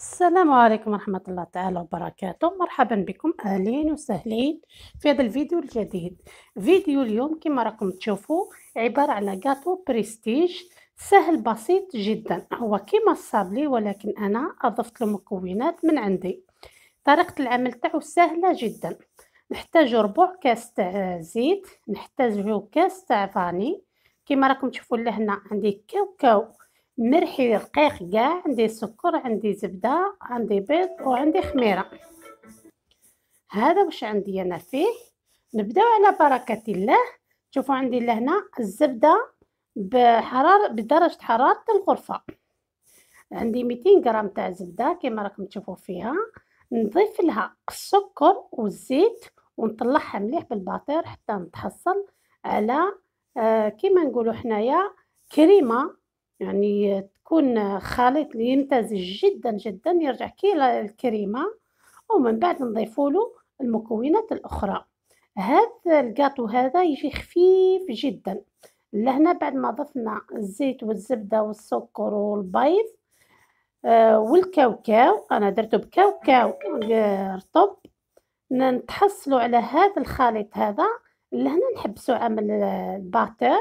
السلام عليكم ورحمة الله تعالى وبركاته مرحبا بكم أهلين وسهلين في هذا الفيديو الجديد فيديو اليوم كما راكم تشوفوا عبارة على جاتو بريستيج سهل بسيط جدا هو كما الصابلي ولكن أنا أضفت له مكونات من عندي طريقة العمل تاعو سهلة جدا نحتاج ربع كاس تاع زيت نحتاج كاس تاع فاني كما راكم تشوفوا لهنا عندي كاوكاو مرحي رقيق كاع عندي سكر عندي زبده عندي بيض وعندي خميره هذا واش عندي انا فيه نبداو على بركه الله شوفوا عندي لهنا الزبده بحراره بدرجه حراره الغرفه عندي 200 غرام تاع زبده كما راكم تشوفوا فيها نضيف لها السكر والزيت ونطلعها مليح بالباطير حتى نتحصل على آه، كيما نقولوا حنايا كريمه يعني تكون خليط يمتزج جدا جدا يرجع كي الكريمه ومن بعد نضيفوا له المكونات الاخرى هذا الكاطو هذا يجي خفيف جدا لهنا بعد ما ضفنا الزيت والزبده والسكر والبيض آه، والكاوكاو انا درته بكاوكاو رطب نتحصلوا على هذا الخليط هذا لهنا نحبسوا عمل الباتر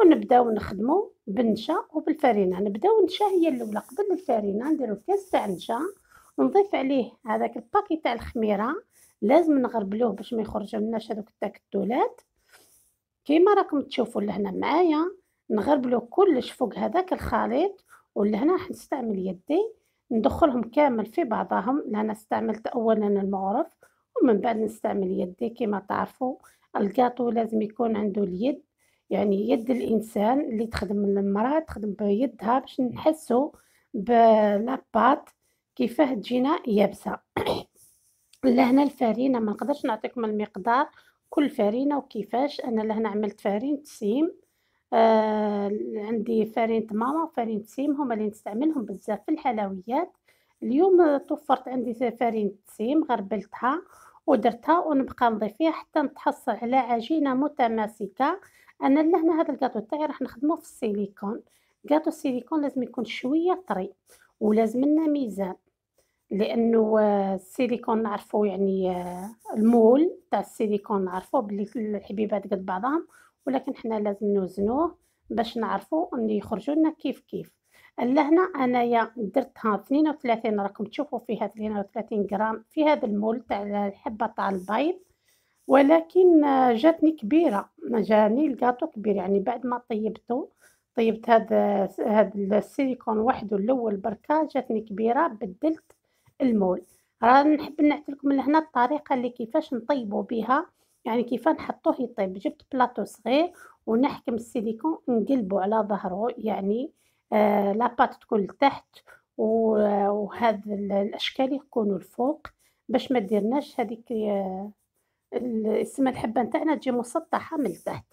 ونبداو نخدموا بالنشا وبالفرينه نبداو النشا هي الاولى قبل الفرينه نديرو كاس تاع النشا ونضيف عليه هذاك الباكي تاع الخميره لازم نغربلوه باش ما يخرج لناش هذوك التكتلات كيما راكم تشوفوا لهنا معايا نغربلو كلش فوق هذاك الخليط ولهنا راح نستعمل يدي ندخلهم كامل في بعضهم لهنا استعملت اولا المغرف ومن بعد نستعمل يدي كيما تعرفوا الكاطو لازم يكون عنده اليد يعني يد الانسان اللي تخدم المراه تخدم بيدها باش نحسوا بلاباط كيفاه تجينا يابسه لهنا الفرينه ما نقدرش نعطيكم المقدار كل فرينه وكيفاش انا لهنا عملت فارين تسيم آه عندي فارينة ماما وفرينه سيم هما اللي نستعملهم بزاف في الحلويات اليوم توفرت عندي فرينه سيم غربلتها ودرتها ونبقى نضيف فيها حتى نتحصل على عجينه متماسكه انا لهنا هذا الكاطو تاعي راح نخدمه في السيليكون كاطو السيليكون لازم يكون شويه طري ولازم لنا ميزان لانه السيليكون نعرفو يعني المول تاع السيليكون نعرفو بلي الحبيبات قد بعضهم ولكن حنا لازم نوزنوه باش نعرفو ان يخرجوا لنا كيف كيف لهنا انايا درتها 32 راكم تشوفوا فيها 32 غرام في هذا المول تاع الحبه تاع البيض ولكن جاتني كبيرة جاني الكاطو كبير يعني بعد ما طيبته طيبت هاد هاد السيليكون وحده الاول بركة جاتني كبيرة بدلت المول راه نحب نعطي لكم لهنا الطريقة اللي كيفاش نطيبو بها يعني كيفاه نحطوه يطيب جبت بلاطو صغير ونحكم السيليكون نقلبو على ظهره يعني آه لاباط تكون لتحت وهذا الاشكال يكونوا الفوق باش ما ديرناش هذيك آه السما الحبه نتاعنا تجي مسطحه من التحت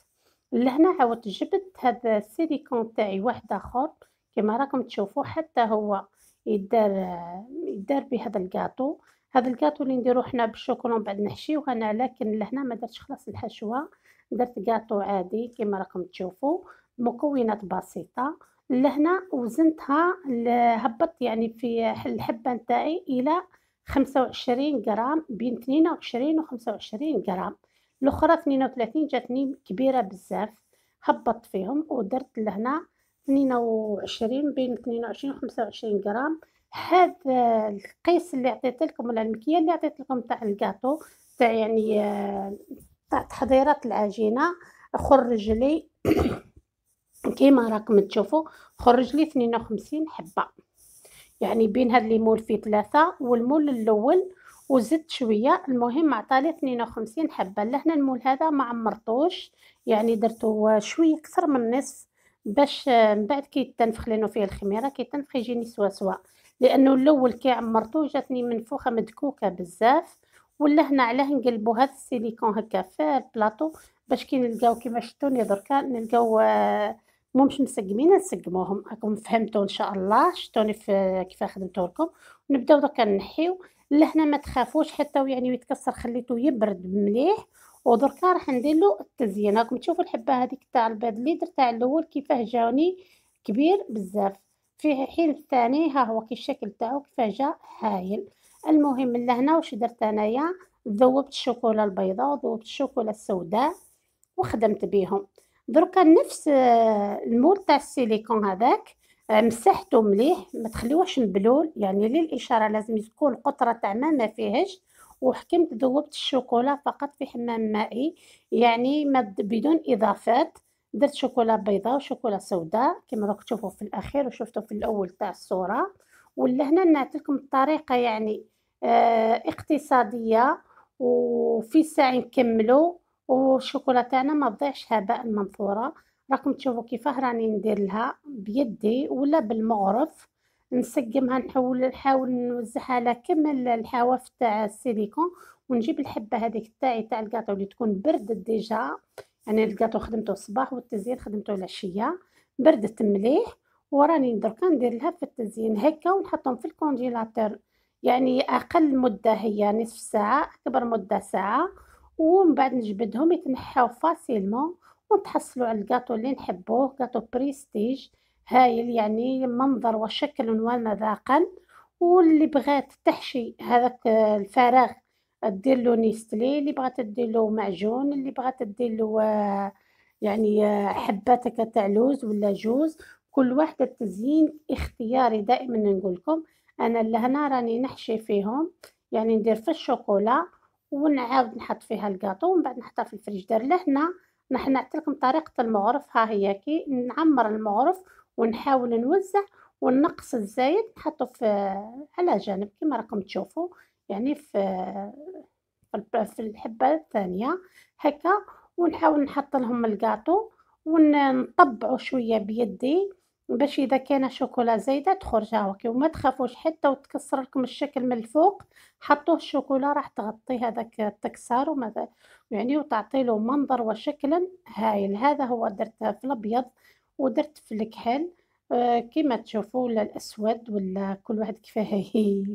لهنا عاودت جبت هذا السيليكون تاعي واحد اخر كما راكم تشوفوا حتى هو يدار يدار بهذا الكاطو هذا الكاطو اللي نديرو حنا بالشوكولا ومن بعد نحشيوه انا لكن لهنا ما درتش خلاص الحشوه درت كاطو عادي كما راكم تشوفوا مكونات بسيطه لهنا وزنتها هبطت يعني في الحبه نتاعي الى خمسة وعشرين غرام بين اثنين وعشرين وخمسة وعشرين غرام الاخرى اثنين وثلاثين جاتني كبيره بزاف هبطت فيهم ودرت لهنا اثنين وعشرين بين اثنين وعشرين وخمسة وعشرين غرام هاد القيس اللي عطيت لكم ولا المكيه اللي عطيت لكم تاع الكاطو تاع يعني تاع تحضيرات العجينه خرج لي كيما راكم تشوفوا خرج لي وخمسين حبه يعني بين هاد ليمول فيه ثلاثة والمول الاول وزدت شويه المهم عطالي 52 حبه لهنا المول هذا ما عمرتوش يعني درتو شويه اكثر من نصف باش من بعد كي تنفخ لانه فيه الخميره كي تنفخ يجيني سوا سوا لانه الاول كي عمرتو جاتني منفوخه مدكوكه بزاف ولا هنا علاه نقلبو هاد السيليكون هكا في البلاطو باش كي نلقاو كيما شتوني دركا نلقاو آه مهمش مسقمين نسقموهم راكم فهمتوا ان شاء الله شتوني في كيف خدمتو لكم نبداو دوكا نحيو لهنا ما تخافوش حتى يعني يتكسر خليته يبرد مليح ودركا راح ندير له التزيين راكم تشوفوا الحبه هذيك تاع البيض اللي درتها الاول كيفاه جاوني كبير بزاف في حين الثاني ها هو كي الشكل تاعو كيفاه جا هايل المهم لهنا واش درت انايا ذوبت الشوكولا البيضاء وذوبت الشوكولا السوداء وخدمت بيهم دروكا نفس آه، المول تاع السيليكون هذاك آه، مسحته مليح ما تخليوهش مبلول يعني للاشاره لازم تكون القطره تاع ما ما فيهش وحكمت ذوبت الشوكولا فقط في حمام مائي يعني بدون اضافات درت شوكولا بيضاء وشوكولا سوداء كما راكم تشوفوا في الاخير وشفتوا في الاول تاع الصوره ولهنا لكم الطريقه يعني اه اقتصاديه وفي ساعه نكملوا والشوكولاتة تاعنا ما تضيعش هباء المنثوره راكم تشوفوا كيفاه راني ندير لها بيدي ولا بالمغرف نسقمها نحاول نحاول نوزعها على كامل الحواف تاع السيليكون ونجيب الحبه هذيك تاعي تاع الكاطو اللي تكون بردت ديجا يعني الكاطو خدمته الصباح والتزيين خدمته العشيه بردت مليح وراني دركا ندير لها في التزيين هكا ونحطهم في الكونجيلاتور يعني اقل مده هي نصف ساعه اكبر مده ساعه ومن بعد نجبدهم يتنحاو فاسيلمون ونتحصلوا على الكاطو اللي نحبوه كاطو بريستيج هايل يعني منظر وشكل ومذاقا واللي بغات تحشي هذاك الفراغ دير له نيستلي اللي بغات دير له معجون اللي بغات دير له آه، يعني آه، حباتك تاع لوز ولا جوز كل واحدة التزيين اختياري دائما نقول لكم انا لهنا راني نحشي فيهم يعني ندير في الشوكولا ونعاود نحط فيها الكاطو ومن بعد نحطها في الفريجدار لهنا راح لكم طريقه المغرف ها هي كي نعمر المغرف ونحاول نوزع والنقص الزايد نحطو في على جانب كما راكم تشوفوا يعني في في الحبه الثانيه هكا ونحاول نحط لهم الكاطو ونطبعو شويه بيدي باش اذا كان شوكولا زايده تخرج هاكي وما تخافوش حتى وتكسر لكم الشكل من الفوق حطوه الشوكولا راح تغطي هذاك التكسار وماذا يعني وتعطي له منظر وشكلا هايل هذا هو درته في الابيض ودرت في الكحل آه كما تشوفوا ولا الاسود ولا كل واحد كيفاه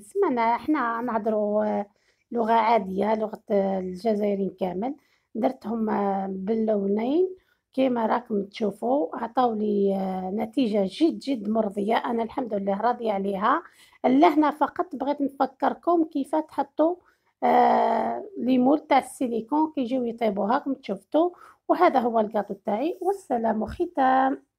سمعنا احنا نهضروا آه، لغه عاديه لغه الجزائريين كامل درتهم آه، باللونين كيما راكم تشوفوا عطاو لي آه، نتيجه جد جد مرضيه انا الحمد لله راضيه عليها لهنا فقط بغيت نفكركم كيف تحطوا آه، لي مول تاع السيليكون كيجيو يطيبوا هاكم شفتوا وهذا هو الكاطو تاعي والسلام ختام